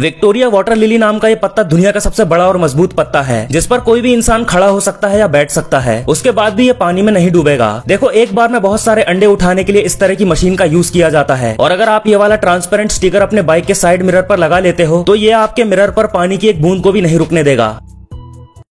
Victoria water lily नाम का ये पत्ता दुनिया का सबसे बड़ा और मजबूत पत्ता है जिस पर कोई भी इंसान खड़ा हो सकता है या बैठ सकता है उसके बाद भी ये पानी में नहीं डूबेगा देखो एक बार में बहुत सारे अंडे उठाने के लिए इस तरह की मशीन का यूज किया जाता है और अगर आप ये वाला ट्रांसपेरेंट स्टीकर अपने बाइक के साइड मिरर पर लगा लेते हो तो ये आपके मिरर पर पानी की एक बूंद को भी नहीं रुकने देगा